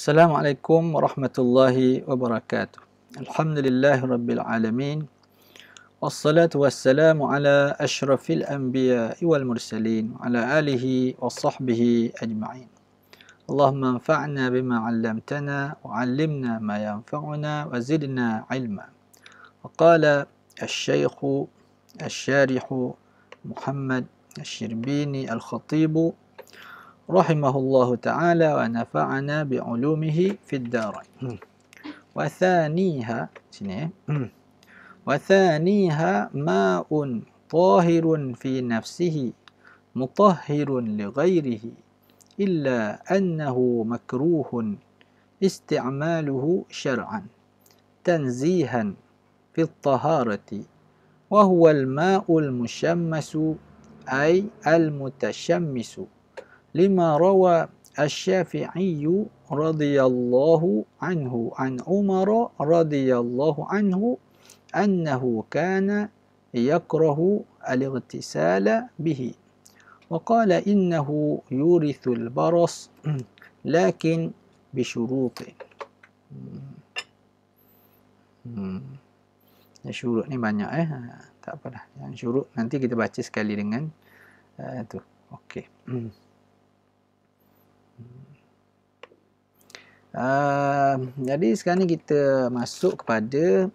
السلام عليكم ورحمة الله وبركاته الحمد لله رب العالمين والصلاة والسلام على أشرف الأنبياء والمرسلين وعلى آله وصحبه أجمعين اللهم انفعنا بما علمتنا وعلمنا ما ينفعنا وزدنا علما وقال الشيخ الشارح محمد الشربيني الخطيب رحمه الله تعالى ونفعنا بعلومه في الدارين وثانيها وثانيها ماء طاهر في نفسه مطهر لغيره إلا أنه مكروه استعماله شرعا تنزيها في الطهارة وهو الماء المشمس أي المتشمس لما روى الشافعي رضي الله عنه عن عمر رضي الله عنه أنه كان يكره الاغتسال به وقال إنه يورث البرص لكن بشروط شروط yang hmm. syurut ni banyak eh ha, tak apalah yang syurut nanti kita baca sekali dengan uh, tu Ah, jadi sekarang ni kita masuk kepada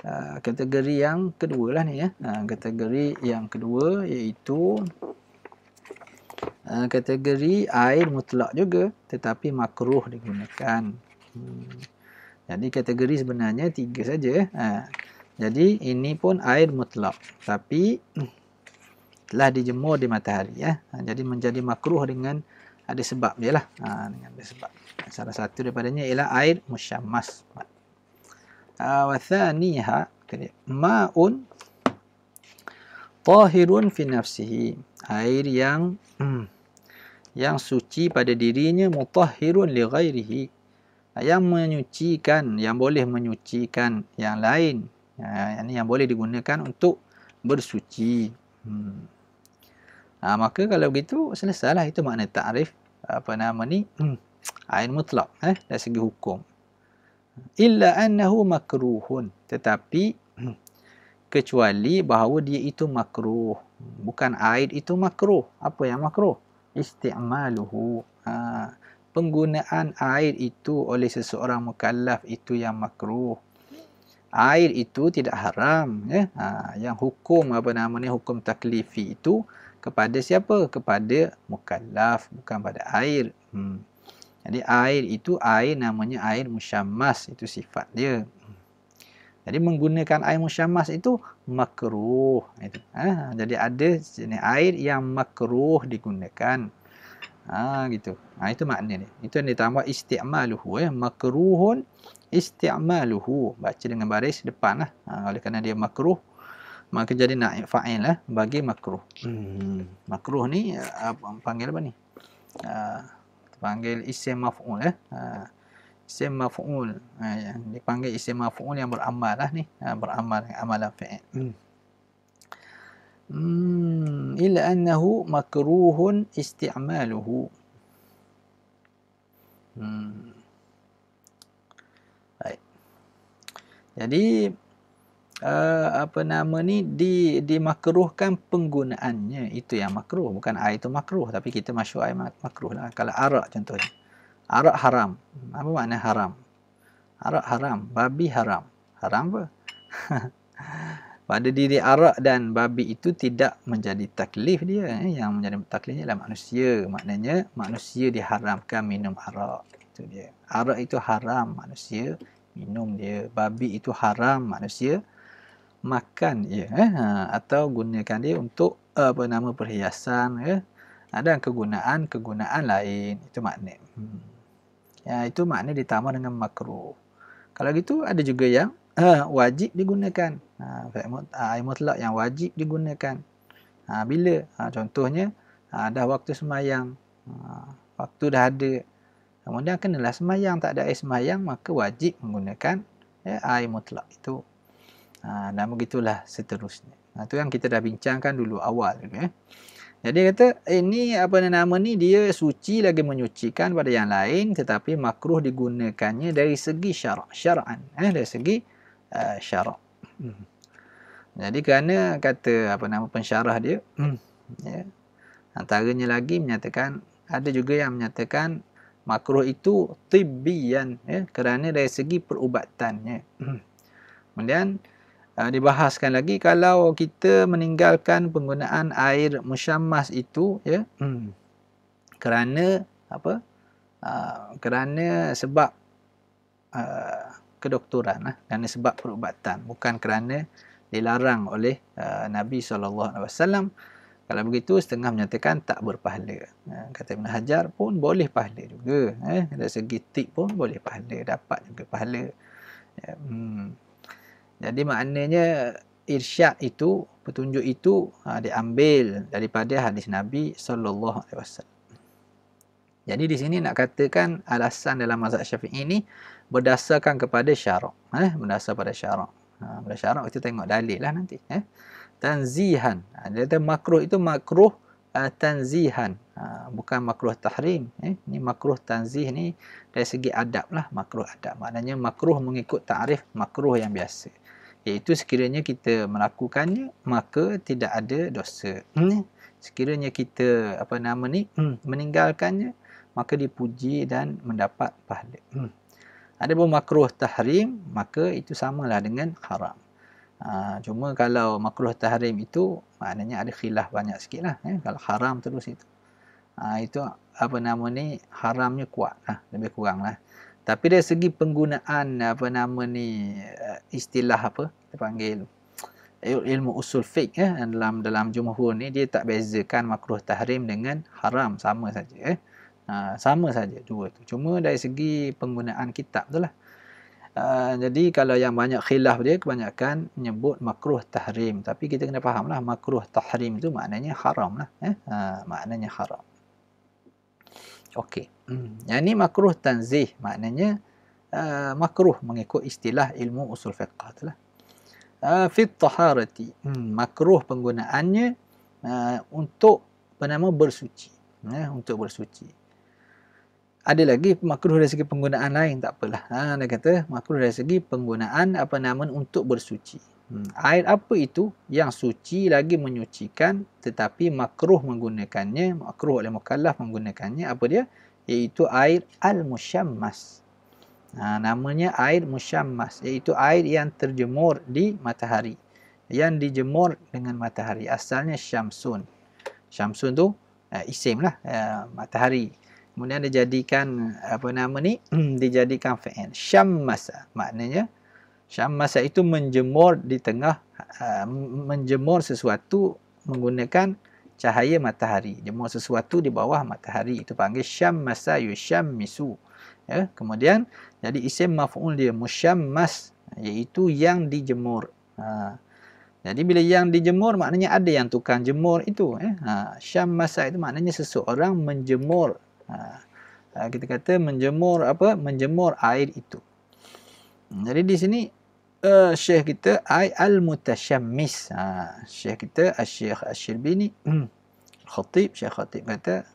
uh, kategori yang kedua lah ni ya. Uh, kategori yang kedua iaitu uh, kategori air mutlak juga tetapi makruh digunakan. Hmm. Jadi kategori sebenarnya tiga saja. Uh, jadi ini pun air mutlak tapi hmm, telah dijemur di matahari ya. Jadi menjadi makruh dengan ada sebab je lah. Ha, ada sebab. Salah satu daripadanya ialah air musyamas. Ha, wa thaniha ma'un tahirun fi nafsihi. Air yang hmm, yang suci pada dirinya mutahhirun li ghairihi. Ha, yang menyucikan, yang boleh menyucikan yang lain. Ha, yang, yang boleh digunakan untuk bersuci. Hmm. Ha, maka kalau begitu selesailah itu makna ta'rif apa nama ni hmm. ain mutlak eh dari segi hukum illa annahu makruhun tetapi hmm, kecuali bahawa dia itu makruh bukan aid itu makruh apa yang makruh isti'maluhu ha, penggunaan air itu oleh seseorang mukallaf itu yang makruh air itu tidak haram ya ha, yang hukum apa namanya hukum taklifi itu kepada siapa? Kepada mukallaf, bukan pada air. Hmm. Jadi air itu air namanya air musyammas, itu sifat dia. Hmm. Jadi menggunakan air musyammas itu makruh. Ha? Jadi ada jenis air yang makruh digunakan. Ha, gitu. Ha, itu makna dia. Itu yang ditambah isti'amaluhu. Eh. Makruhun isti'amaluhu. Baca dengan baris depan lah. Ha, oleh kerana dia makruh, maka jadi naib fa'il lah bagi makruh. Hmm. Makruh ni eh, apa panggil apa ni? Uh, eh, panggil isim maf'ul ya. Eh. Uh, isim maf'ul. Uh, yang dipanggil isim maf'ul yang beramal lah ni, uh, beramal amalan fi'il. Hmm. Hmm, illa annahu makruhun isti'maluhu. Hmm. Jadi uh, apa nama ni di dimakruhkan penggunaannya itu yang makruh bukan air itu makruh tapi kita masuk air makruh lah kalau arak contohnya arak haram apa makna haram arak haram babi haram haram apa pada diri arak dan babi itu tidak menjadi taklif dia eh? yang menjadi taklifnya adalah manusia maknanya manusia diharamkan minum arak itu dia arak itu haram manusia minum dia babi itu haram manusia makan ya, eh? ha, atau gunakan dia untuk apa nama perhiasan ya eh? ha, kegunaan-kegunaan lain itu makna hmm. ya itu makna ditambah dengan makro. kalau gitu ada juga yang ha, wajib digunakan ha fa'mut ha, mutlak yang wajib digunakan ha, bila ha, contohnya ha, dah waktu semayang ha, waktu dah ada kemudian kenalah semayang tak ada air semayang maka wajib menggunakan ya, air mutlak itu Ha, dan begitulah seterusnya. Ha, tu yang kita dah bincangkan dulu awal. Dulu, eh. Jadi dia kata, ini eh, apa nama ni, dia suci lagi menyucikan pada yang lain. Tetapi makruh digunakannya dari segi syara' syara'an. Eh, dari segi uh, syara'. Hmm. Jadi kerana kata apa nama pensyarah dia, hmm, Yeah. antaranya lagi menyatakan, ada juga yang menyatakan makruh itu tibbian ya, kerana dari segi perubatannya. Hmm. Kemudian, uh, dibahaskan lagi kalau kita meninggalkan penggunaan air musyammas itu ya hmm, kerana apa uh, kerana sebab uh, kedoktoran lah, kerana sebab perubatan bukan kerana dilarang oleh uh, Nabi SAW kalau begitu setengah menyatakan tak berpahala kata Ibn Hajar pun boleh pahala juga eh? dari segi tip pun boleh pahala dapat juga pahala ya, hmm. Jadi maknanya irsyad itu, petunjuk itu ha, diambil daripada hadis Nabi saw. Jadi di sini nak katakan alasan dalam mazhab Syafi'i ini berdasarkan kepada syarak, eh ha, berdasarkan pada syarak. Ha pada syarak kita tengok dalil lah nanti, eh. Tanzihan. Ha, dia kata makruh itu makruh uh, tanzihan uh, bukan makruh tahrim eh ni makruh tanzih ni dari segi adab lah makruh adab maknanya makruh mengikut takrif makruh yang biasa iaitu sekiranya kita melakukannya maka tidak ada dosa hmm. Eh? sekiranya kita apa nama ni hmm, meninggalkannya maka dipuji dan mendapat pahala hmm. ada pun makruh tahrim maka itu samalah dengan haram Ha, cuma kalau makruh tahrim itu maknanya ada khilaf banyak sikit lah eh? kalau haram terus itu ha, itu apa nama ni haramnya kuat lah lebih kurang lah tapi dari segi penggunaan apa nama ni eh, istilah apa kita panggil ilmu usul fiqh eh? dalam dalam jumhur ni dia tak bezakan makruh tahrim dengan haram sama saja eh? Ha, sama saja dua tu cuma dari segi penggunaan kitab tu lah Ah, jadi kalau yang banyak khilaf dia kebanyakan menyebut makruh tahrim tapi kita kena fahamlah makruh tahrim itu maknanya haram lah eh? ha, maknanya haram okey hmm. yang ni makruh tanzih maknanya uh, makruh mengikut istilah ilmu usul fiqh itulah uh, fit taharati hmm. makruh penggunaannya uh, untuk bernama bersuci eh? untuk bersuci ada lagi makruh dari segi penggunaan lain tak apalah ha dia kata makruh dari segi penggunaan apa nama untuk bersuci hmm. air apa itu yang suci lagi menyucikan tetapi makruh menggunakannya makruh oleh mukallaf menggunakannya apa dia iaitu air al musyammas ha namanya air musyammas iaitu air yang terjemur di matahari yang dijemur dengan matahari asalnya syamsun syamsun tu uh, isim lah uh, matahari Kemudian dijadikan apa nama ni? Hmm, dijadikan fa'il. Syammasa. Maknanya syammasa itu menjemur di tengah uh, menjemur sesuatu menggunakan cahaya matahari. Jemur sesuatu di bawah matahari itu panggil syammasa yushammisu. Ya, kemudian jadi isim maf'ul dia musyammas iaitu yang dijemur. Ha. Jadi bila yang dijemur maknanya ada yang tukang jemur itu. Eh. Ha. Syammasa itu maknanya seseorang menjemur Ha. Ha, kita kata menjemur apa menjemur air itu jadi di sini uh, syekh kita ai al mutashammis ha syekh kita asy-syekh asy-syirbini khatib syekh khatib kata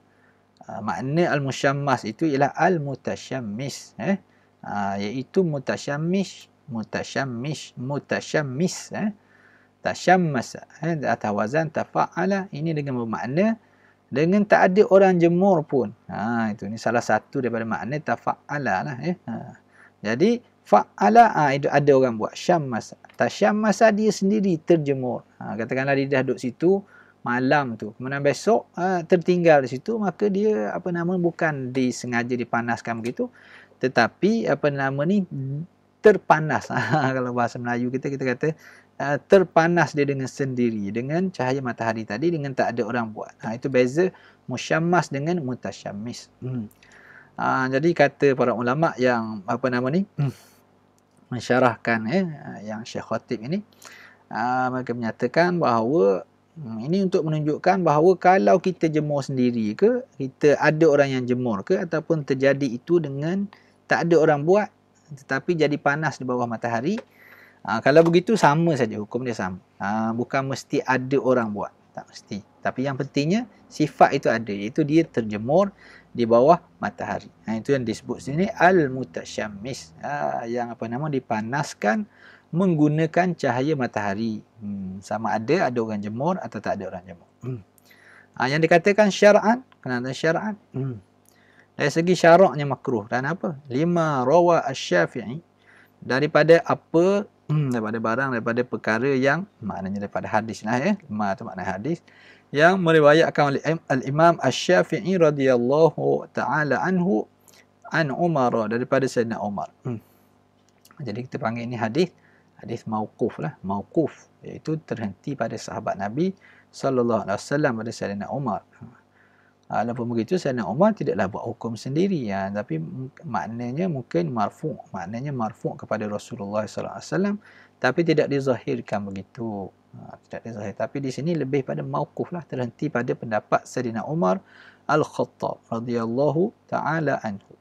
ha, makna al musyammas itu ialah al mutashammis eh ha, iaitu mutashammis mutashammis mutashammis eh tashammasa eh atau wazan tafa'ala ini dengan bermakna dengan tak ada orang jemur pun. Ha itu ni salah satu daripada makna tafa'ala lah Eh. Ha. Jadi fa'ala ha, itu ada orang buat syammas. Tasyammasa dia sendiri terjemur. Ha katakanlah dia dah duduk situ malam tu. Kemudian besok ha, tertinggal di situ maka dia apa nama bukan disengaja dipanaskan begitu tetapi apa nama ni terpanas ha, kalau bahasa Melayu kita kita kata Uh, terpanas dia dengan sendiri dengan cahaya matahari tadi dengan tak ada orang buat. Ha, itu beza musyammas dengan mutasyamis. Hmm. Ha, jadi kata para ulama yang apa nama ni hmm. mensyarahkan eh yang Syekh Khatib ini ha, mereka menyatakan bahawa hmm, ini untuk menunjukkan bahawa kalau kita jemur sendiri ke kita ada orang yang jemur ke ataupun terjadi itu dengan tak ada orang buat tetapi jadi panas di bawah matahari Ha, kalau begitu sama saja hukum dia sama. Ha, bukan mesti ada orang buat. Tak mesti. Tapi yang pentingnya sifat itu ada. Iaitu dia terjemur di bawah matahari. Ha, itu yang disebut sini al mutashamis Ha, yang apa nama dipanaskan menggunakan cahaya matahari. Hmm, sama ada ada orang jemur atau tak ada orang jemur. Hmm. Ha, yang dikatakan syara'an. Kenapa syara'an? Hmm. Dari segi syara'nya makruh. Dan apa? Lima rawa asyafi'i. Daripada apa Hmm, daripada barang daripada perkara yang maknanya daripada hadis lah ya ma tu makna hadis yang meriwayatkan oleh al-Imam Asy-Syafi'i radhiyallahu taala anhu an Umar daripada Sayyidina Umar. Hmm. Jadi kita panggil ini hadis hadis mauquf lah, mauquf iaitu terhenti pada sahabat Nabi sallallahu alaihi wasallam pada Sayyidina Umar. Hmm. Walaupun ah, begitu, Sayyidina Umar tidaklah buat hukum sendiri. Ya. Tapi maknanya mungkin marfu' Maknanya marfu' kepada Rasulullah Sallallahu Alaihi Wasallam, Tapi tidak dizahirkan begitu. Ha, tidak dizahir. Tapi di sini lebih pada mawkuf lah. Terhenti pada pendapat Sayyidina Umar Al-Khattab radhiyallahu ta'ala anhu.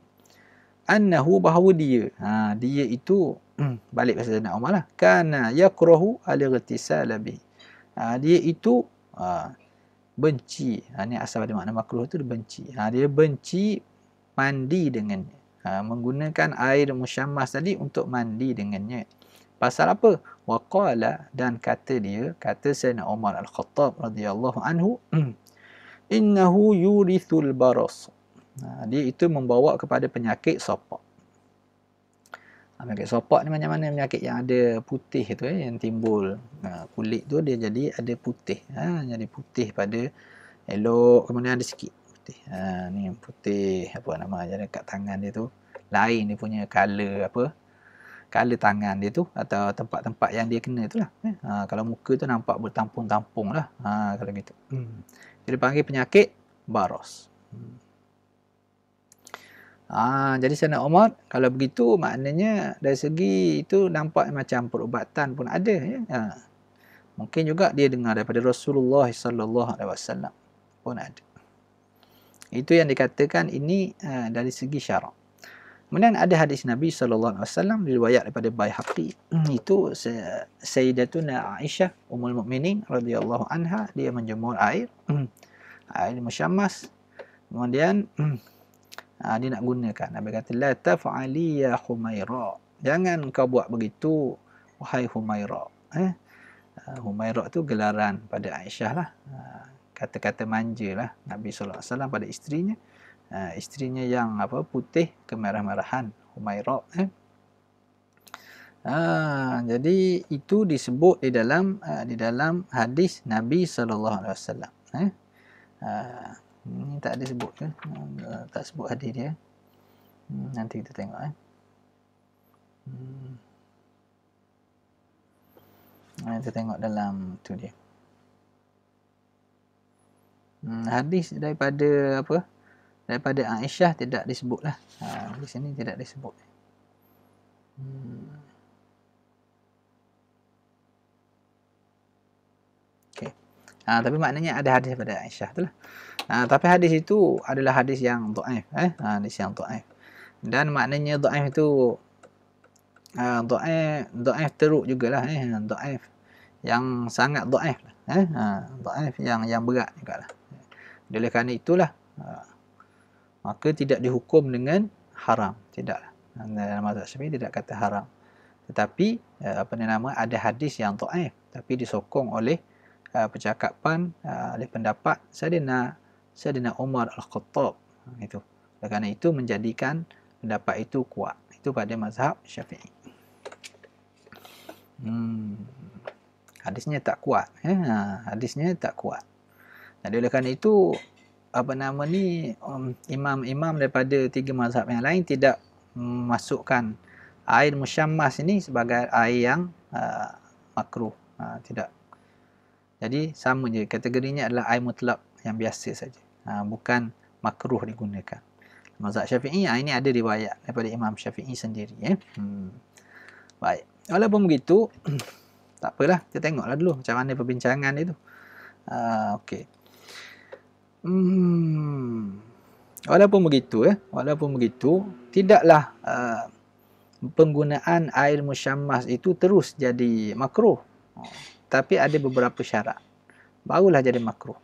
Annahu bahawa dia. Ha, dia itu, balik pada Sayyidina Umar lah. Kana yakrohu al-irtisala bih. Ha, dia itu, ha, benci. Ha, ini asal pada makna makruh itu dia benci. Ha, dia benci mandi dengannya. Ha, menggunakan air musyamas tadi untuk mandi dengannya. Pasal apa? Waqala dan kata dia, kata Sayyidina Omar Al-Khattab radhiyallahu anhu, innahu yurithul baras. Ha, dia itu membawa kepada penyakit sopak. Ha, penyakit sopak ni macam mana penyakit yang ada putih tu eh, yang timbul ha, kulit tu dia jadi ada putih ha, jadi putih pada elok kemudian ada sikit putih ha, ni putih apa nama jadi dekat tangan dia tu lain dia punya colour apa colour tangan dia tu atau tempat-tempat yang dia kena tu lah eh. ha, kalau muka tu nampak bertampung-tampung lah ha, kalau gitu hmm. dia panggil penyakit baros hmm. Ah, jadi sana Umar, kalau begitu maknanya dari segi itu nampak macam perubatan pun ada. Ya? Ha. Mungkin juga dia dengar daripada Rasulullah SAW pun ada. Itu yang dikatakan ini uh, dari segi syarak. Kemudian ada hadis Nabi SAW diriwayat daripada Bayhaqi. Hmm, itu Sayyidatuna Aisyah Ummul Mukminin radhiyallahu anha dia menjemur air hmm, air musyamas. kemudian hmm, Ha, dia nak gunakan. Nabi kata, La taf'ali ya Humaira. Jangan kau buat begitu, wahai Humaira. Eh? Ha, Humaira tu gelaran pada Aisyah lah. Ha, kata-kata manja lah Nabi SAW pada isterinya. Uh, isterinya yang apa putih kemerah-merahan. Humaira. Eh? Ha, jadi itu disebut di dalam di dalam hadis Nabi saw. eh. Uh, ni tak ada sebut ke tak sebut hadis dia hmm, nanti kita tengok eh hmm. kita tengok dalam tu dia hmm, hadis daripada apa daripada Aisyah tidak disebutlah ha di sini tidak disebut hmm Ha, tapi maknanya ada hadis pada Aisyah itulah. Ha, ah, tapi hadis itu adalah hadis yang dhaif eh. Ha, hadis yang dhaif. Dan maknanya dhaif itu ah uh, dhaif teruk lah, eh dhaif yang sangat dhaif eh ah dhaif yang yang berat jugalah oleh kerana itulah uh, maka tidak dihukum dengan haram tidak. dalam mazhab Syafi'i tidak kata haram tetapi uh, apa nama ada hadis yang dhaif tapi disokong oleh uh, percakapan uh, oleh pendapat Sayyidina Sayyidina Umar Al-Khattab ah, itu. Oleh kerana itu menjadikan pendapat itu kuat. Itu pada mazhab Syafi'i. Hmm. Hadisnya tak kuat. Ya? Ha, hadisnya tak kuat. Jadi oleh kerana itu apa nama ni um, imam-imam daripada tiga mazhab yang lain tidak masukkan air musyammas ini sebagai air yang uh, makruh. Uh, tidak jadi sama je kategorinya adalah ai mutlak yang biasa saja. Ha, bukan makruh digunakan. Mazhab Syafi'i ha, ini ada riwayat daripada Imam Syafi'i sendiri eh. Hmm. Baik. Walaupun begitu tak apalah kita tengoklah dulu macam mana perbincangan dia tu. Ha, okey. Hmm. Walaupun begitu eh, walaupun begitu tidaklah uh, penggunaan air musyammas itu terus jadi makruh. Ha tapi ada beberapa syarat barulah jadi makruh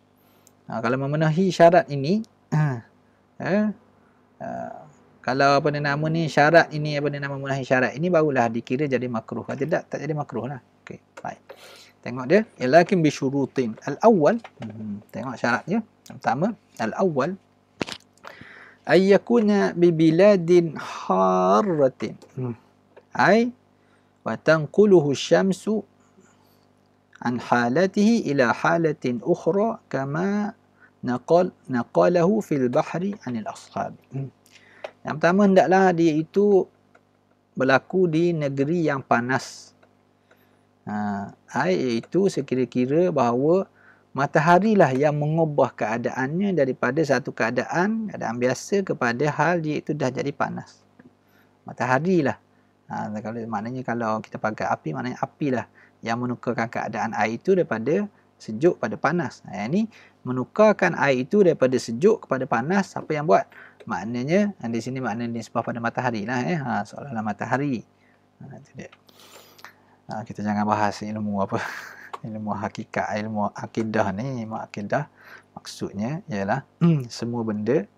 ha, kalau memenuhi syarat ini eh, eh, kalau apa ni nama ni syarat ini apa ni nama memenuhi syarat ini barulah dikira jadi makruh kalau tidak tak jadi makruh lah okay, baik tengok dia ilakin bi syurutin al awal hmm, tengok syaratnya yang pertama al awal ay yakuna bi biladin haratin hmm. ay wa tanquluhu syamsu an halatihi ila halatin ukhra kama naqal naqalahu fil bahri anil ashab. Hmm. Yang pertama hendaklah dia itu berlaku di negeri yang panas. Ha, itu sekira-kira bahawa lah yang mengubah keadaannya daripada satu keadaan keadaan biasa kepada hal dia itu dah jadi panas. Mataharilah. Ha, kalau maknanya kalau kita pakai api maknanya apilah yang menukarkan keadaan air itu daripada sejuk pada panas. Ha, yang ini menukarkan air itu daripada sejuk kepada panas, siapa yang buat? Maknanya, yang di sini maknanya nisbah pada matahari lah. Eh. Ha, soalan matahari. Ha, Ha, kita jangan bahas ilmu apa. ilmu hakikat, ilmu akidah ni. Ilmu akidah maksudnya ialah semua benda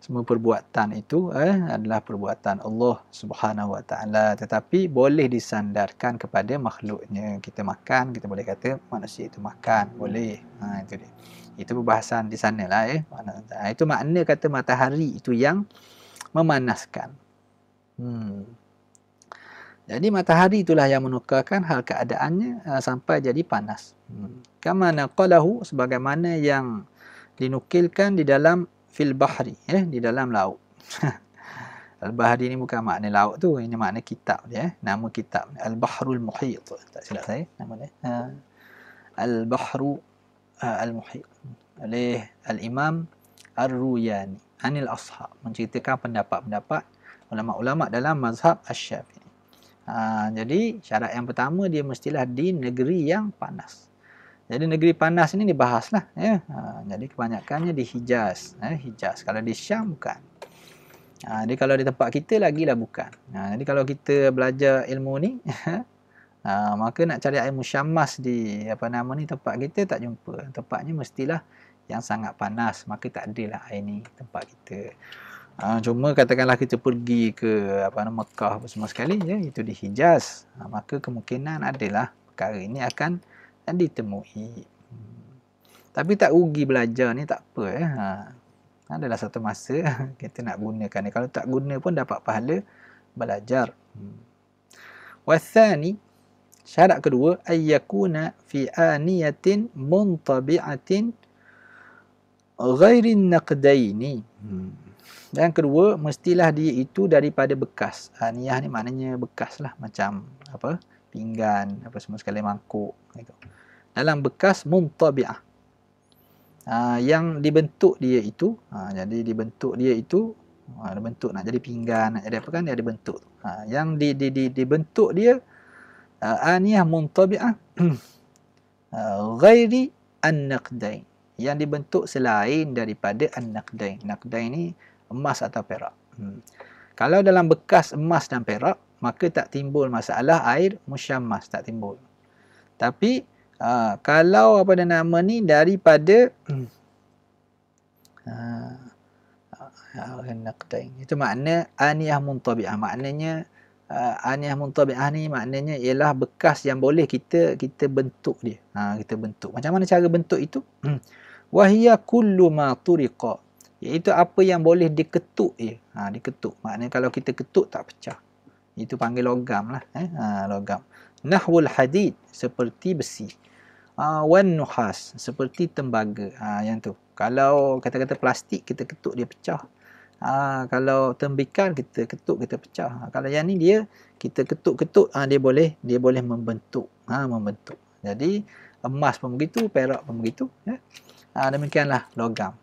semua perbuatan itu eh, adalah perbuatan Allah Subhanahu Wa Taala tetapi boleh disandarkan kepada makhluknya kita makan kita boleh kata manusia itu makan boleh ha, itu dia itu perbahasan di sana lah eh. Ha, itu makna kata matahari itu yang memanaskan hmm. jadi matahari itulah yang menukarkan hal keadaannya uh, sampai jadi panas hmm. kamana qalahu sebagaimana yang dinukilkan di dalam fil bahri ya di dalam laut al bahri ni bukan makna laut tu ini makna kitab ya nama kitab al bahrul muhit tak silap saya nama dia ha. al bahru ha, al muhit oleh al imam ar-ruyani anil ashab menceritakan pendapat-pendapat ulama-ulama dalam mazhab asy-syafi'i ha, jadi syarat yang pertama dia mestilah di negeri yang panas jadi negeri panas ini dibahaslah. Ya. Ha, jadi kebanyakannya di Hijaz. Eh, ya, Hijaz. Kalau di Syam bukan. Ha, jadi kalau di tempat kita lagi lah bukan. Ha, jadi kalau kita belajar ilmu ni, ha, maka nak cari ilmu syamas di apa nama ni tempat kita tak jumpa. Tempatnya mestilah yang sangat panas. Maka tak ada lah air ni tempat kita. Ha, cuma katakanlah kita pergi ke apa nama Mekah semua sekali. Ya, itu di Hijaz. Ha, maka kemungkinan adalah perkara ini akan dan ditemui. Tapi tak rugi belajar ni tak apa. Eh? Ha. Adalah satu masa kita nak gunakan ni. Kalau tak guna pun dapat pahala belajar. Hmm. Wathani, syarat kedua, ayyakuna fi aniyatin muntabi'atin ghairin naqdaini. Yang hmm. kedua, mestilah dia itu daripada bekas. Aniyah ni maknanya bekas lah. Macam apa? pinggan apa semua sekali mangkuk gitu. dalam bekas muntabi'ah ha, yang dibentuk dia itu ha, jadi dibentuk dia itu ah, ada bentuk nak jadi pinggan nak jadi apa kan dia ada bentuk ha, yang di, di, di, dibentuk dia uh, aniyah muntabi'ah ghairi an-naqdain yang dibentuk selain daripada an-naqdain naqdain ni emas atau perak hmm. kalau dalam bekas emas dan perak maka tak timbul masalah air musyammas tak timbul tapi uh, kalau apa dan nama ni daripada uh, itu makna aniyah muntabi'ah maknanya uh, aniyah muntabi'ah ni maknanya ialah bekas yang boleh kita kita bentuk dia ha, kita bentuk macam mana cara bentuk itu hmm. wahiyya kullu ma turiqa iaitu apa yang boleh diketuk dia ha, diketuk maknanya kalau kita ketuk tak pecah itu panggil logam lah eh ha, logam Nahul hadid seperti besi ha, wan nuhas seperti tembaga ha, yang tu kalau kata-kata plastik kita ketuk dia pecah ha, kalau tembikar kita ketuk kita pecah ha, kalau yang ni dia kita ketuk-ketuk ha, dia boleh dia boleh membentuk ha, membentuk jadi emas pun begitu perak pun begitu ya ha, demikianlah logam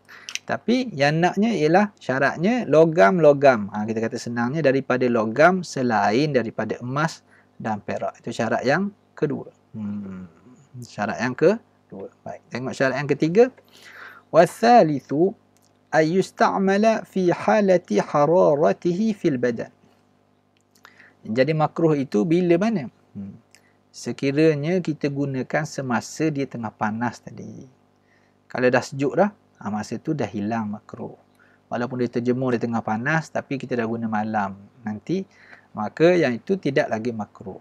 tapi yang naknya ialah syaratnya logam-logam. Ha, kita kata senangnya daripada logam selain daripada emas dan perak. Itu syarat yang kedua. Hmm. Syarat yang kedua. Baik, tengok syarat yang ketiga. Wathalithu ayyusta'mala fi halati hararatihi fil badan. Jadi makruh itu bila mana? Hmm. Sekiranya kita gunakan semasa dia tengah panas tadi. Kalau dah sejuk dah, Ha, masa tu dah hilang makro. Walaupun dia terjemur di tengah panas tapi kita dah guna malam nanti maka yang itu tidak lagi makro.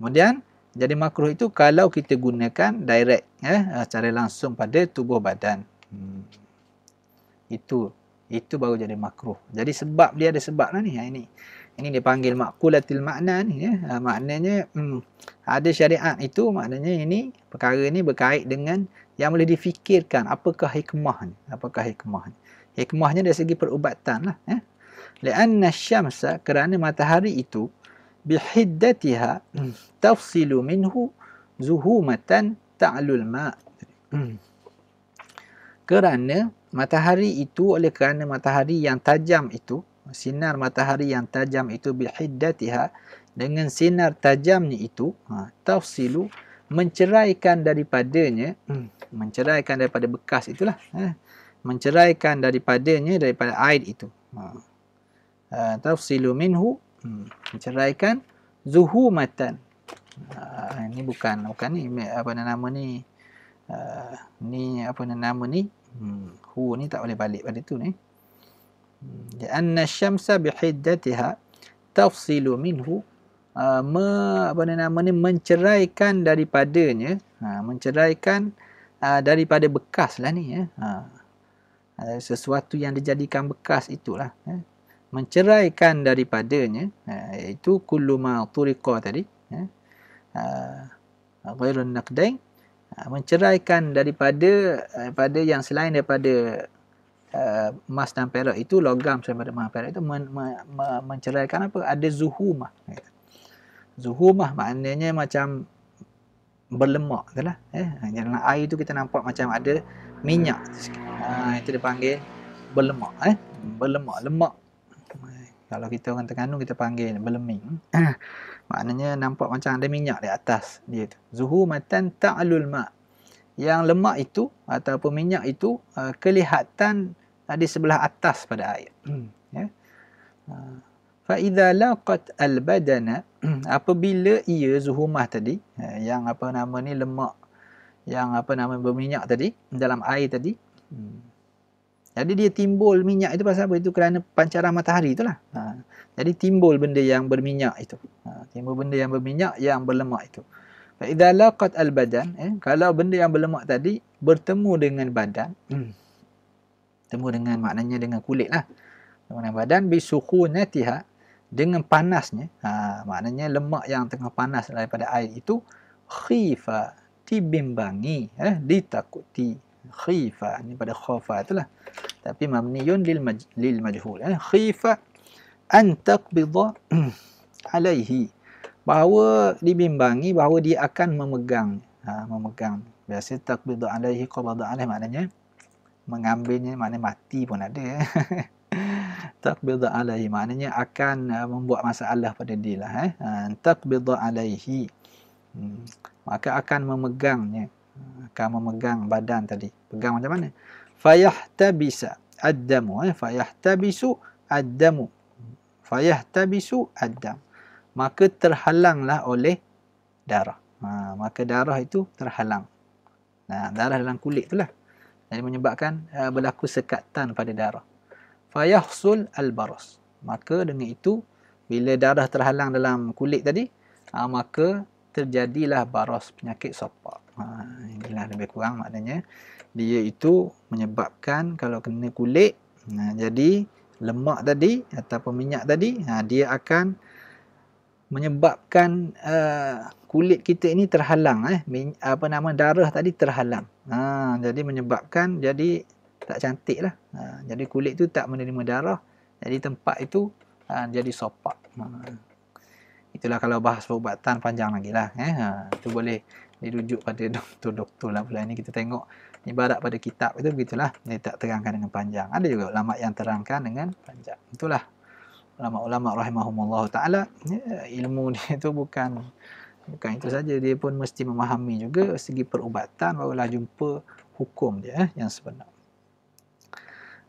Kemudian jadi makro itu kalau kita gunakan direct eh ha, secara langsung pada tubuh badan. Hmm. Itu itu baru jadi makro. Jadi sebab dia ada sebablah ni yang ha, ini ini dipanggil makulatil makna ni ya. Ha, maknanya hmm, ada syariat itu maknanya ini perkara ini berkait dengan yang boleh difikirkan apakah hikmah ni? Apakah hikmah ni? Hikmahnya dari segi perubatan lah. Ya. Lianna syamsa kerana matahari itu bihiddatiha hmm, tafsilu minhu zuhumatan ta'lul ma' hmm. kerana matahari itu oleh kerana matahari yang tajam itu sinar matahari yang tajam itu bihiddatiha dengan sinar tajamnya itu ha, tafsilu menceraikan daripadanya hmm, menceraikan daripada bekas itulah eh, menceraikan daripadanya daripada air itu ha, ha tafsilu minhu hmm, menceraikan zuhumatan Uh, ini bukan bukan ni apa nama ni uh, ni apa nama ni hmm, hu ni tak boleh balik pada tu ni لأن الشمس بحدتها تفصل منه uh, me, apa nama ni menceraikan daripadanya ha, menceraikan uh, daripada bekas lah ni ya. Ha, sesuatu yang dijadikan bekas itulah ya. menceraikan daripadanya ha, iaitu kullu ma turiqa tadi ya. Ha, ghairun naqdain menceraikan daripada daripada yang selain daripada Eh, emas dan perak itu logam daripada emas perak itu men, men, men, menceraikan apa ada zuhumah zuhumah maknanya macam berlemak itulah eh dalam air itu kita nampak macam ada minyak ha, itu dipanggil berlemak eh berlemak lemak kalau kita orang Terengganu kita panggil berleming maknanya nampak macam ada minyak di atas dia tu zuhumatan ta'lul ma yang lemak itu ataupun minyak itu eh, kelihatan di sebelah atas pada ayat hmm. ya fa idza laqat al badana apabila ia zuhumah tadi ya, yang apa nama ni lemak yang apa nama berminyak tadi dalam air tadi hmm. jadi dia timbul minyak itu pasal apa itu kerana pancaran matahari itulah ha. jadi timbul benda yang berminyak itu ha, timbul benda yang berminyak yang berlemak itu fa idza laqat al badan eh, kalau benda yang berlemak tadi bertemu dengan badan hmm bertemu dengan maknanya dengan kulit lah dengan badan bisuhu natiha dengan panasnya ha, maknanya lemak yang tengah panas daripada air itu khifa dibimbangi eh, ditakuti khifa ni pada khafa itulah tapi mabniyun lil, maj, lil majhul eh. khifa an taqbidha alaihi bahawa dibimbangi bahawa dia akan memegang ha, memegang biasa taqbidha alaihi qabada alaihi maknanya mengambilnya maknanya mati pun ada taqbidu alaihi maknanya akan uh, membuat masalah pada dia lah eh ha, taqbidu alaihi hmm. maka akan memegangnya akan memegang badan tadi pegang macam mana fayahtabisa addamu eh fayahtabisu addamu tabisu addam maka terhalanglah oleh darah ha, maka darah itu terhalang nah darah dalam kulit itulah jadi menyebabkan uh, berlaku sekatan pada darah. Fayahsul al-baras. Maka dengan itu, bila darah terhalang dalam kulit tadi, uh, maka terjadilah baras penyakit sopak. Ha, inilah lebih kurang maknanya. Dia itu menyebabkan kalau kena kulit, nah, jadi lemak tadi ataupun minyak tadi, ha, dia akan menyebabkan uh, kulit kita ini terhalang eh apa nama darah tadi terhalang ha, jadi menyebabkan jadi tak cantik lah ha, jadi kulit tu tak menerima darah jadi tempat itu ha, jadi sopak ha. itulah kalau bahas perubatan panjang lagi lah eh. ha, itu boleh dirujuk pada doktor-doktor lah pula ini kita tengok ibarat pada kitab itu begitulah dia tak terangkan dengan panjang ada juga ulama yang terangkan dengan panjang itulah ulama-ulama rahimahumullah taala ya, ilmu dia tu bukan bukan itu saja dia pun mesti memahami juga segi perubatan barulah jumpa hukum dia eh, yang sebenar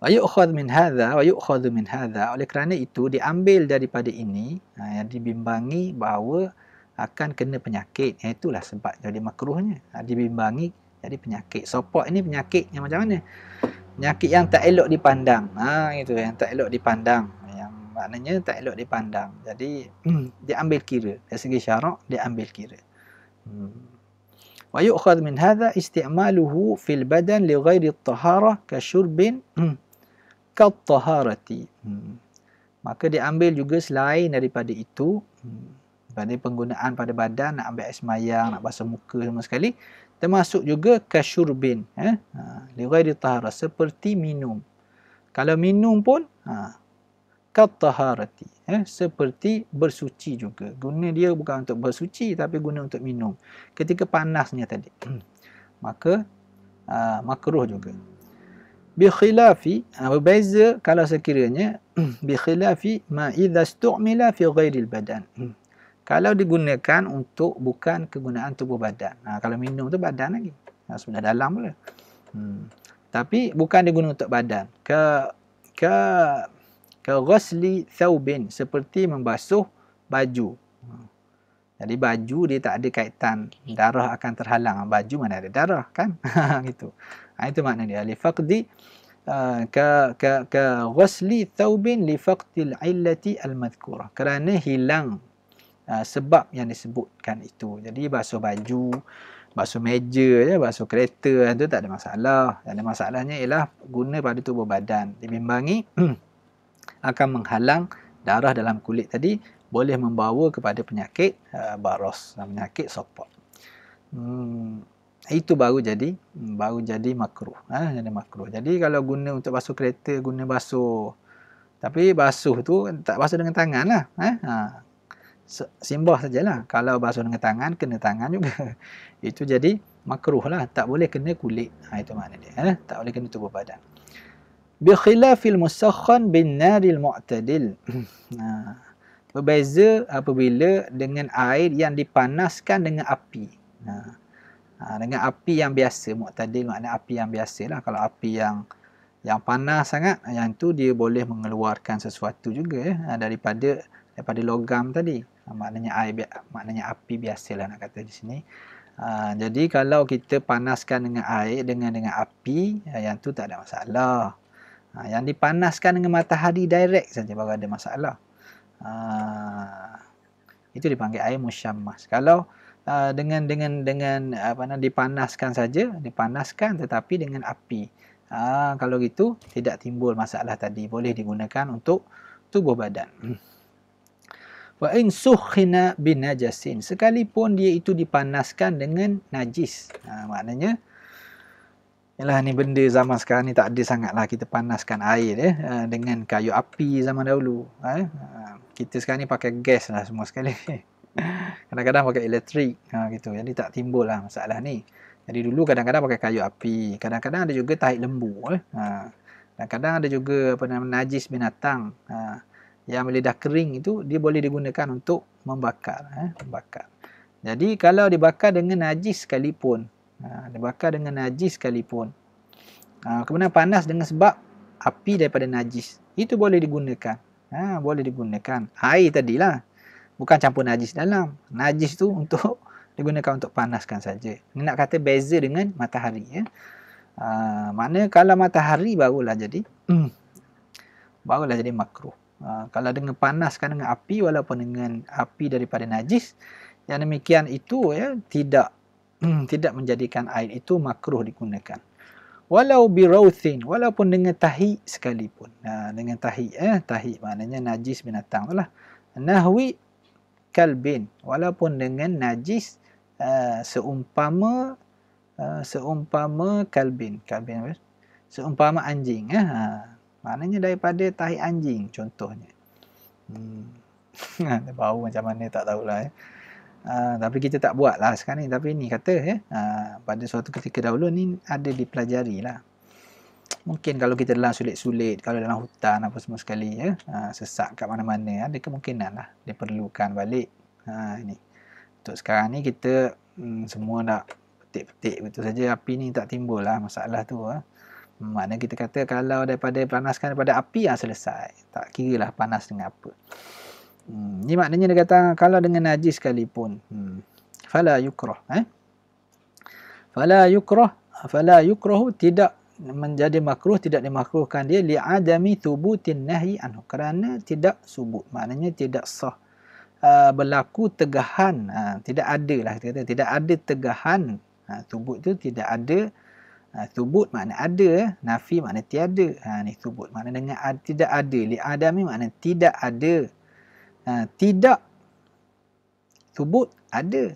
wa yu'khadh min hadha wa yu'khadh min hadha oleh kerana itu diambil daripada ini ha, yang dibimbangi bahawa akan kena penyakit ya, itulah sebab jadi makruhnya ha, dibimbangi jadi penyakit sopok ini penyakit yang macam mana penyakit yang tak elok dipandang ha itu yang tak elok dipandang maknanya tak elok dipandang jadi hmm, diambil kira dari segi syarak diambil kira hmm. wa yu'khad min hadha isti'maluhu fil badan li ghairi at-tahara ka shurbin hmm, ka at-taharati hmm. maka diambil juga selain daripada itu hmm. penggunaan pada badan nak ambil air semayang, nak basuh muka semua sekali termasuk juga kasyurbin eh ha li ghairi tahara seperti minum kalau minum pun ha kataharati eh, seperti bersuci juga guna dia bukan untuk bersuci tapi guna untuk minum ketika panasnya tadi maka uh, makruh juga bikhilafi uh, berbeza kalau sekiranya bikhilafi ma idza stu'mila fi ghairil badan kalau digunakan untuk bukan kegunaan tubuh badan nah, kalau minum tu badan lagi nah, sebenarnya dalam pula hmm. tapi bukan digunakan untuk badan ke ke ke ghusli thawbin seperti membasuh baju. Ha. Jadi baju dia tak ada kaitan darah akan terhalang. Baju mana ada darah kan? Ha, gitu. Ha, itu makna dia. Li faqdi uh, ka ka ka ghusli thawbin li faqdi illati al madhkura. Kerana hilang ha, sebab yang disebutkan itu. Jadi basuh baju, basuh meja ya, basuh kereta itu tak ada masalah. Yang ada masalahnya ialah guna pada tubuh badan. Dibimbangi akan menghalang darah dalam kulit tadi boleh membawa kepada penyakit uh, baros dan uh, penyakit sokpot. Hmm, itu baru jadi hmm, baru jadi makruh. Ha, jadi makruh. Jadi kalau guna untuk basuh kereta guna basuh tapi basuh tu tak basuh dengan tangan lah. Eh? Ha. ha. Simbah sajalah. Kalau basuh dengan tangan, kena tangan juga. itu jadi makruh lah. Tak boleh kena kulit. Ha, itu mana dia. Eh? Ha, tak boleh kena tubuh badan bi khilafil musakhkhan bin naril mu'tadil ha. berbeza apabila dengan air yang dipanaskan dengan api Nah, ha. ha, dengan api yang biasa mu'tadil makna api yang biasalah kalau api yang yang panas sangat yang tu dia boleh mengeluarkan sesuatu juga ya daripada daripada logam tadi maknanya air maknanya api biasalah nak kata di sini Ha, jadi kalau kita panaskan dengan air dengan dengan api yang tu tak ada masalah ha, yang dipanaskan dengan matahari direct saja baru ada masalah ha, itu dipanggil air musyammas kalau uh, dengan dengan dengan apa nama dipanaskan saja dipanaskan tetapi dengan api ha, kalau gitu tidak timbul masalah tadi boleh digunakan untuk tubuh badan wa in sukhina binajasin sekalipun dia itu dipanaskan dengan najis ha, maknanya Yalah ni benda zaman sekarang ni tak ada sangatlah kita panaskan air ya eh, dengan kayu api zaman dahulu ha, eh. Ha, kita sekarang ni pakai gas lah semua sekali. Kadang-kadang pakai elektrik ha, gitu. Jadi tak timbul lah masalah ni. Jadi dulu kadang-kadang pakai kayu api. Kadang-kadang ada juga tahi lembu. kadang eh, Ha. Dan kadang ada juga apa nama najis binatang. Ha. Yang bila dah kering itu dia boleh digunakan untuk membakar. Eh. Membakar. Jadi kalau dibakar dengan najis sekalipun Ha, dia bakar dengan najis sekalipun. Ha, kemudian panas dengan sebab api daripada najis. Itu boleh digunakan. Ha, boleh digunakan. Air tadilah. Bukan campur najis dalam. Najis tu untuk digunakan untuk panaskan saja. Ini nak kata beza dengan matahari. Ya. Ha, mana kalau matahari barulah jadi. Hmm, barulah jadi makruh. Ha, kalau dengan panaskan dengan api walaupun dengan api daripada najis. Yang demikian itu ya tidak Hmm, tidak menjadikan air itu makruh digunakan. Walau birauthin, walaupun dengan tahi sekalipun. Nah, dengan tahi, eh, tahi maknanya najis binatang tu lah. Nahwi kalbin, walaupun dengan najis uh, seumpama uh, seumpama kalbin. Kalbin apa? Seumpama anjing. Eh? Ha. Maknanya daripada tahi anjing contohnya. Hmm. bau macam mana tak tahulah. Eh. Uh, tapi kita tak buat lah sekarang ni. Tapi ni kata ya, uh, pada suatu ketika dahulu ni ada dipelajari lah. Mungkin kalau kita dalam sulit-sulit, kalau dalam hutan apa semua sekali ya, uh, sesak kat mana-mana, ada kemungkinan lah diperlukan balik. Uh, ini. Untuk sekarang ni kita hmm, semua nak petik-petik betul saja api ni tak timbul lah masalah tu. Uh. Mana kita kata kalau daripada panaskan daripada api yang selesai. Tak kira lah panas dengan apa. Ini hmm, maknanya dia kata kalau dengan najis sekalipun. Hmm. Fala yukrah. Eh? Fala yukrah. Fala yukrahu tidak menjadi makruh, tidak dimakruhkan dia. Li'adami thubutin nahi anhu. Kerana tidak subut. Maknanya tidak sah. Uh, berlaku tegahan. Uh, tidak ada lah. Kata. Tidak ada tegahan. Uh, thubut tu tidak ada. Ha, thubut makna ada, eh? nafi makna tiada. Ha, ni thubut makna dengan ad, tidak ada. Li'adami makna tidak ada ha, tidak subut ada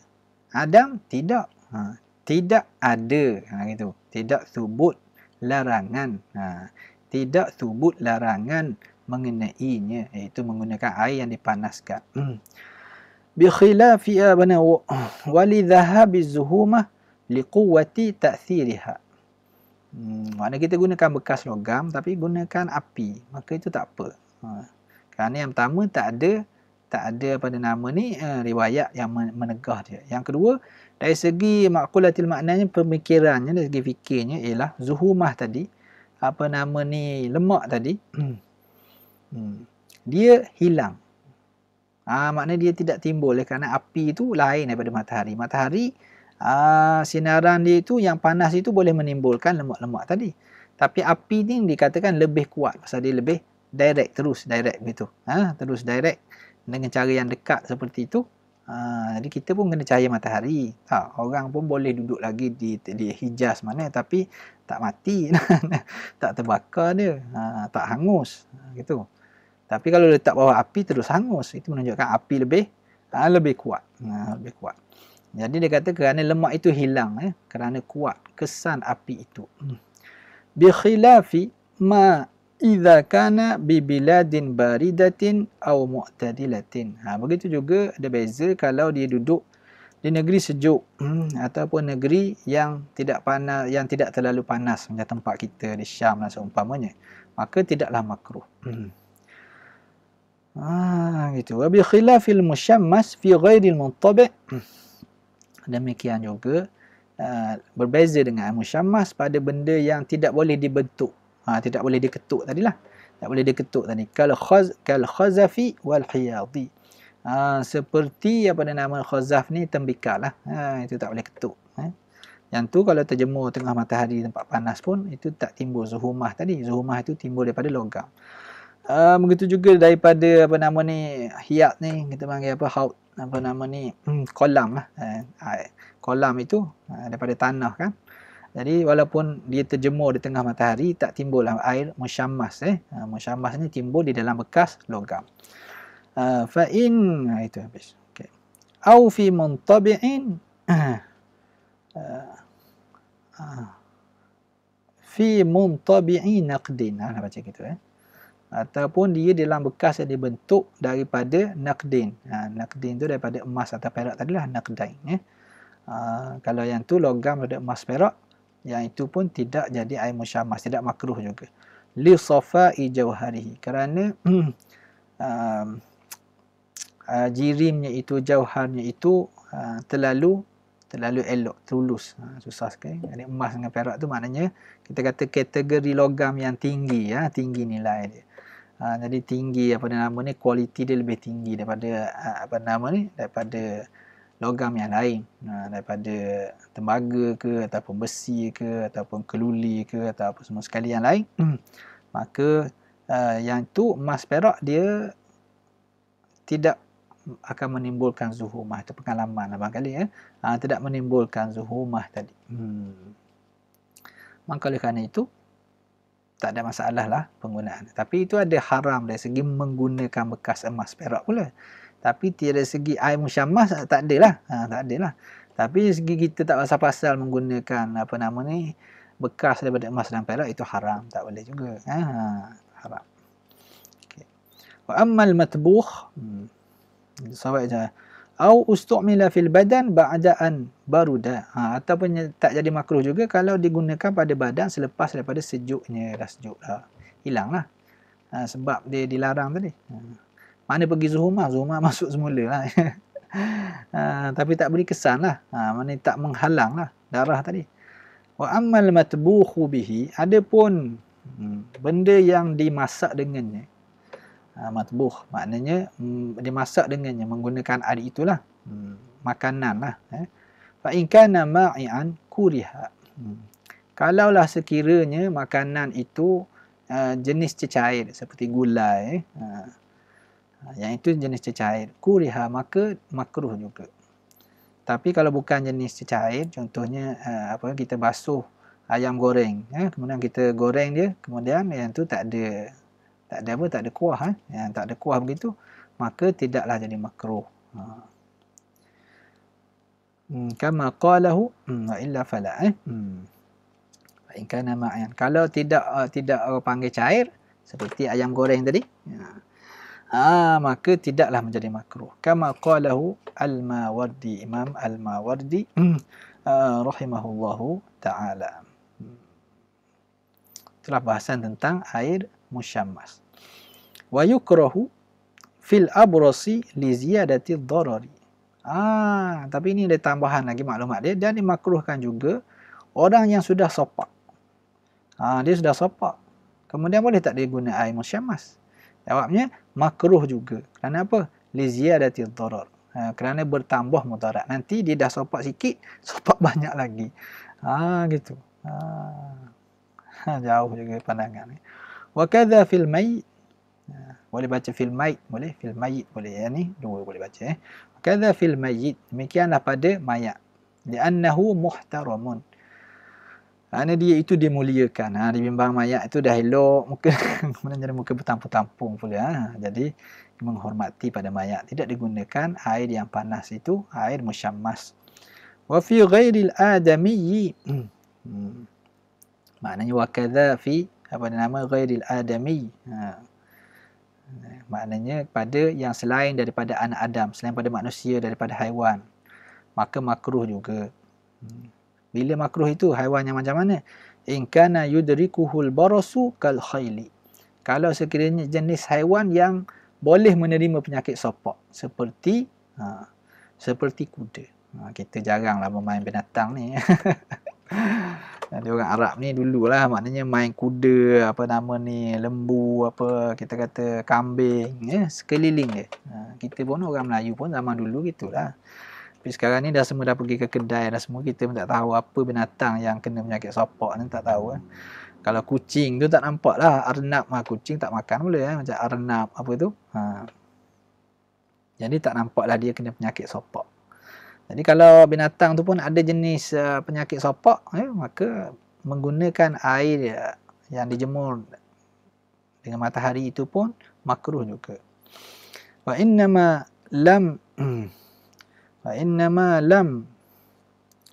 adam tidak ha, tidak ada ha, gitu tidak subut larangan ha, tidak subut larangan mengenainya iaitu menggunakan air yang dipanaskan hmm. bi khilafi abana wali dhahabi zuhuma li quwwati ta'thiriha hmm, kita gunakan bekas logam tapi gunakan api maka itu tak apa ha. kerana yang pertama tak ada tak ada pada nama ni uh, riwayat yang menegah dia. Yang kedua, dari segi makulatil maknanya pemikirannya dari segi fikirnya ialah zuhumah tadi apa nama ni lemak tadi hmm. dia hilang. Ah ha, makna dia tidak timbul eh, kerana api itu lain daripada matahari. Matahari ah sinaran dia itu yang panas itu boleh menimbulkan lemak-lemak tadi. Tapi api ni dikatakan lebih kuat pasal dia lebih direct terus direct begitu. ha, terus direct dengan cara yang dekat seperti itu ha, jadi kita pun kena cahaya matahari tak orang pun boleh duduk lagi di di hijaz mana tapi tak mati tak terbakar dia ha, tak hangus ah, gitu tapi kalau letak bawah api terus hangus itu menunjukkan api lebih ha, lebih kuat ha, lebih kuat jadi dia kata kerana lemak itu hilang eh, kerana kuat kesan api itu hmm. bi khilafi ma idza kana bi biladin baridatin aw mu'tadilatin ha begitu juga ada beza kalau dia duduk di negeri sejuk hmm, ataupun negeri yang tidak panas yang tidak terlalu panas macam tempat kita di Syam dan seumpamanya maka tidaklah makruh hmm. Ah gitu. Wa bi khilafil musyammas fi ghairil muntabi'. Demikian juga uh, berbeza dengan musyammas pada benda yang tidak boleh dibentuk. Ha, tidak boleh diketuk tadi lah. Tak boleh diketuk tadi. Kal khaz kal khazafi wal hiyadi. Ha, seperti apa nama khazaf ni tembikar lah. Ha, itu tak boleh ketuk. Ha. Yang tu kalau terjemur tengah matahari tempat panas pun itu tak timbul zuhumah tadi. Zuhumah itu timbul daripada logam. Ha, begitu juga daripada apa nama ni hiyad ni kita panggil apa haut apa nama ni hmm, kolam lah. Ha, ha kolam itu ha, daripada tanah kan. Jadi walaupun dia terjemur di tengah matahari tak timbul lah air musyammas eh. Ha, musyammas ni timbul di dalam bekas logam. Uh, fa in ha, itu habis. Okey. Au fi muntabi'in ha, fi muntabi'in naqdin. Ha, macam gitu eh. Ataupun dia dalam bekas yang dibentuk daripada naqdin. Ha, naqdin tu daripada emas atau perak tadilah naqdain. Eh. Uh, kalau yang tu logam ada emas perak, yang itu pun tidak jadi air musyamas tidak makruh juga li safa'i jauharihi kerana um, uh, jirimnya itu jauharnya itu uh, terlalu terlalu elok tulus uh, ha, susah sekali ada emas dengan perak tu maknanya kita kata kategori logam yang tinggi ya tinggi nilai dia Ha, jadi tinggi apa nama ni kualiti dia lebih tinggi daripada uh, apa nama ni daripada logam yang lain daripada tembaga ke ataupun besi ke ataupun keluli ke ataupun semua sekali yang lain hmm, maka uh, yang itu emas perak dia tidak akan menimbulkan zuhur mah itu pengalaman lama kali ya eh? tidak menimbulkan zuhur mah tadi hmm. maka oleh kerana itu tak ada masalah lah penggunaan tapi itu ada haram dari segi menggunakan bekas emas perak pula tapi tiada segi air musyamah tak ada lah. Ha, tak ada lah. Tapi segi kita tak pasal-pasal menggunakan apa nama ni bekas daripada emas dan perak itu haram. Tak boleh juga. Ha, haram. Wa ammal matbuh. Hmm. Sahabat je. Au ustu'mila fil badan ba'da'an baruda. Ha, ataupun tak jadi makruh juga kalau digunakan pada badan selepas daripada sejuknya. Dah sejuk dah. Hilang lah. Ha, sebab dia dilarang tadi. Hmm. Mana pergi Zuhumah? Zuhumah masuk semula lah. uh, ah, tapi tak beri kesan lah. Uh, mana tak menghalang lah darah tadi. Wa ammal matbuhu bihi. Ada pun hmm, benda yang dimasak dengannya. Uh, matbuh. Maknanya hmm, dimasak dengannya menggunakan air itulah. Hmm, makanan lah. Eh. Fa inkana ma'i'an kuriha. Hmm. Kalaulah sekiranya makanan itu uh, jenis cecair seperti gulai. Eh. Uh, Ha, yang itu jenis cecair kuriha maka makruh juga tapi kalau bukan jenis cecair contohnya ha, apa kita basuh ayam goreng eh, kemudian kita goreng dia kemudian yang tu tak ada tak ada apa tak ada kuah eh, yang tak ada kuah begitu maka tidaklah jadi makruh ha. hmm, kama qalahu hmm, wa illa fala eh. hmm. Ingkana Kalau tidak tidak panggil cair, seperti ayam goreng tadi, ya ha, maka tidaklah menjadi makruh kama qalahu al-mawardi imam al-mawardi mm, ah, rahimahullahu taala telah bahasan tentang air musyammas wa yukrahu fil abrasi li ziyadati dharari ah tapi ini ada tambahan lagi maklumat dia dan dimakruhkan juga orang yang sudah sopak ah dia sudah sopak kemudian boleh tak dia guna air musyammas Jawabnya makruh juga. Kerana apa? Lizia datil dharar. Ha, kerana bertambah mudarat. Nanti dia dah sopak sikit, sopak banyak lagi. Ha gitu. Ha. ha jauh juga pandangan ni. Wa kadza ha, boleh baca fil boleh fil boleh. Yang ni dua boleh baca eh. Kadza Demikianlah pada mayat. Li annahu muhtaramun. Kerana dia itu dia muliakan Ha, bimbang mayat itu dah elok. Muka, kemudian jadi muka bertampung-tampung pula. Ha. Jadi, menghormati pada mayat. Tidak digunakan air yang panas itu. Air musyammas. Wa fi ghairil adamiyyi. Hmm. Maknanya, wa kadha fi apa nama ghairil adami. Ha. Maknanya, pada yang selain daripada anak Adam. Selain pada manusia, daripada haiwan. Maka makruh juga. Hmm. Bila makruh itu haiwan yang macam mana? In kana yudrikuhul barasu kal khaili. Kalau sekiranya jenis haiwan yang boleh menerima penyakit sopok seperti ha, seperti kuda. Ha, kita jaranglah bermain binatang ni. Jadi orang Arab ni dululah maknanya main kuda apa nama ni lembu apa kita kata kambing ya sekeliling dia. Ha, kita pun orang Melayu pun zaman dulu gitulah. Tapi sekarang ni dah semua dah pergi ke kedai dah semua kita pun tak tahu apa binatang yang kena penyakit sopok ni tak tahu eh. Kalau kucing tu tak nampak lah arnab mah kucing tak makan boleh eh. macam arnab apa tu. Ha. Jadi tak nampak lah dia kena penyakit sopok. Jadi kalau binatang tu pun ada jenis uh, penyakit sopok eh, maka menggunakan air yang dijemur dengan matahari itu pun makruh juga. Wa innama lam fa'innama lam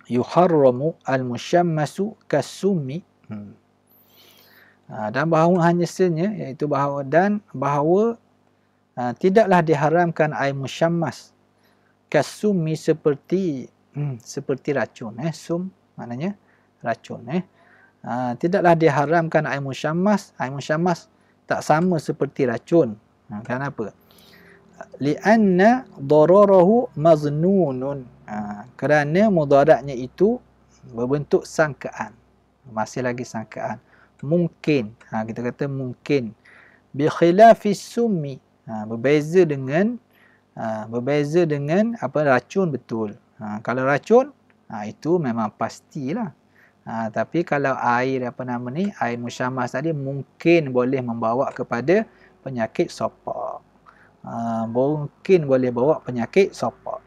yuharramu al-mushammasu kasumi. Hmm. Ah, dan bahawa hanya senya, iaitu bahawa dan bahawa uh, tidaklah diharamkan air musyammas kasumi seperti hmm, seperti racun. Eh. Sum maknanya racun. Eh. Uh, tidaklah diharamkan air musyammas. Air musyammas tak sama seperti racun. Hmm. Kenapa? Kenapa? li'anna dararahu maznunun ha, kerana mudaratnya itu berbentuk sangkaan masih lagi sangkaan mungkin ha, kita kata mungkin bi khilafi summi ha, berbeza dengan ha, berbeza dengan apa racun betul ha, kalau racun ha, itu memang pastilah ha, tapi kalau air apa nama ni air musyamas tadi mungkin boleh membawa kepada penyakit sopak Ah, mungkin boleh bawa penyakit sopok.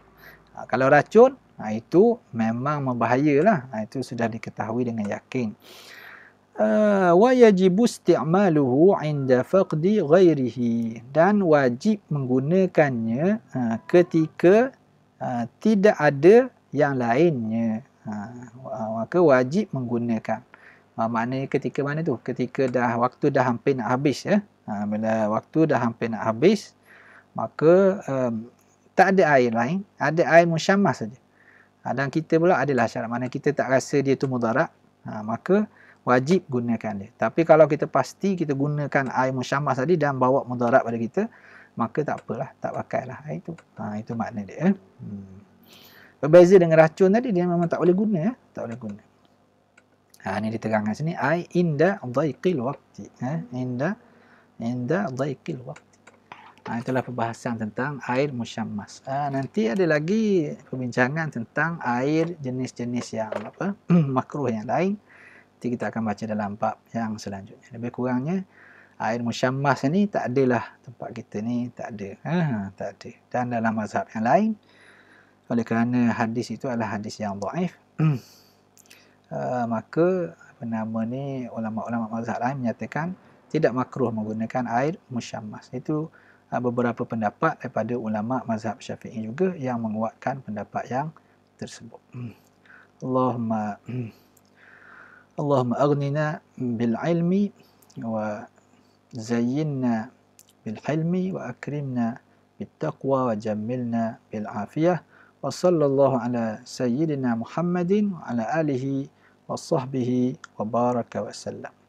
Ha, ah, kalau racun, ha, itu memang membahayalah. Ha, itu sudah diketahui dengan yakin. Wa yajibu isti'maluhu inda faqdi ghairihi. Dan wajib menggunakannya ha, ketika ha, tidak ada yang lainnya. Ha, maka wajib menggunakan. Ha, maknanya ketika mana tu? Ketika dah waktu dah hampir nak habis ya. Ha, bila waktu dah hampir nak habis maka um, tak ada air lain ada air musyamah saja dan kita pula adalah syarat mana kita tak rasa dia tu mudarat ha, maka wajib gunakan dia tapi kalau kita pasti kita gunakan air musyamah tadi dan bawa mudarat pada kita maka tak apalah tak pakailah air tu ha, itu makna dia eh? hmm. berbeza dengan racun tadi dia memang tak boleh guna eh? tak boleh guna ha, ini diterangkan sini air inda daiqil waqti eh? inda inda daiqil waqti Ha, itulah perbahasan tentang air musyammas. Ha, ah, nanti ada lagi perbincangan tentang air jenis-jenis yang apa makruh yang lain. Nanti kita akan baca dalam bab yang selanjutnya. Lebih kurangnya air musyammas ni tak adalah tempat kita ni tak ada. Ha, tak ada. Dan dalam mazhab yang lain oleh kerana hadis itu adalah hadis yang dhaif. ha, maka apa nama ni ulama-ulama mazhab lain menyatakan tidak makruh menggunakan air musyammas. Itu Ha, beberapa pendapat daripada ulama mazhab Syafi'i juga yang menguatkan pendapat yang tersebut. Hmm. Allahumma hmm. Allahumma aghnina bil ilmi wa zayyinna bil hilmi wa akrimna bil taqwa wa jamilna bil afiyah wa sallallahu ala sayyidina Muhammadin wa ala alihi wa sahbihi wa baraka wa sallam.